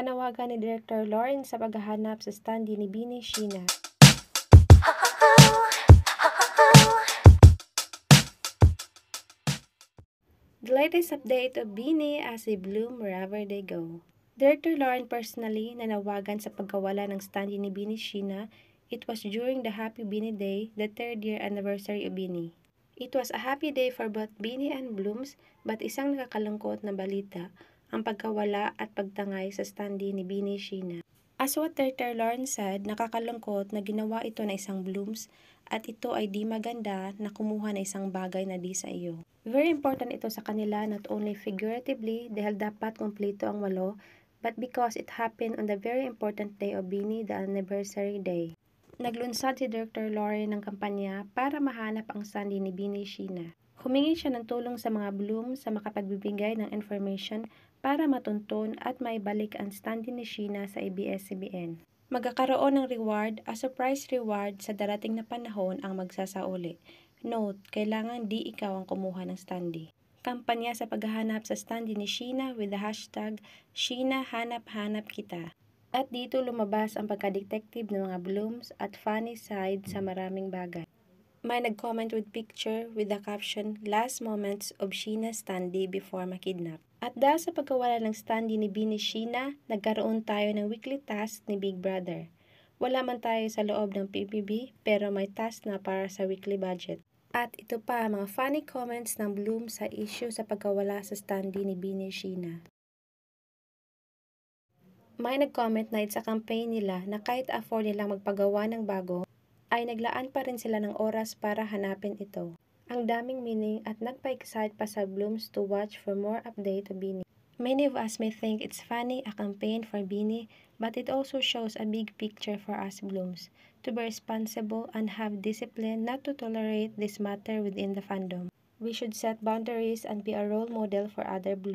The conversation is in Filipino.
panawagan ni Director Lawrence sa paghahanap sa standee ni Bini Sheena. The latest update of Bini as a bloom wherever they go. Director Lauren personally nanawagan sa pagkawala ng standee ni Bini Sheena. It was during the Happy Bini Day, the third year anniversary of Bini. It was a happy day for both Bini and Blooms, but isang nakakalungkot na balita ang pagkawala at pagtangay sa standee ni Bini Sheena. As what Terter Lawrence said, nakakalungkot na ginawa ito na isang blooms at ito ay di maganda na kumuha na isang bagay na di sa iyo. Very important ito sa kanila not only figuratively dahil dapat kumpleto ang walo, but because it happened on the very important day of Bini, the anniversary day. Naglunsad si Director Lauren ng kampanya para mahanap ang sandi ni Bini Sheena. Humingi siya ng tulong sa mga Bloom sa makapagbibigay ng information para matuntun at maibalik ang standing ni Sheena sa ABS-CBN. Magkakaroon ng reward, a surprise reward sa darating na panahon ang magsasauli. Note, kailangan di ikaw ang kumuha ng standi. kampanya sa paghahanap sa standi ni Sheena with the hashtag Sheena Hanap Hanap Kita. At dito lumabas ang pagka-detective ng mga blooms at funny side sa maraming bagay. May nag-comment with picture with the caption, Last moments of Sheena Stanley before makidnap. At dahil sa pagkawala ng Stanley ni Bini Sheena, nagkaroon tayo ng weekly task ni Big Brother. Wala man tayo sa loob ng PBB, pero may task na para sa weekly budget. At ito pa mga funny comments ng Bloom sa issue sa pagkawala sa Stanley ni Bini Sheena. May nag-comment na it's a campaign nila na kahit afford nilang magpagawa ng bago, ay naglaan pa rin sila ng oras para hanapin ito. Ang daming meaning at nagpa-excite pa sa Blooms to watch for more update to Beanie. Many of us may think it's funny a campaign for Beanie, but it also shows a big picture for us Blooms to be responsible and have discipline not to tolerate this matter within the fandom. We should set boundaries and be a role model for other Blooms.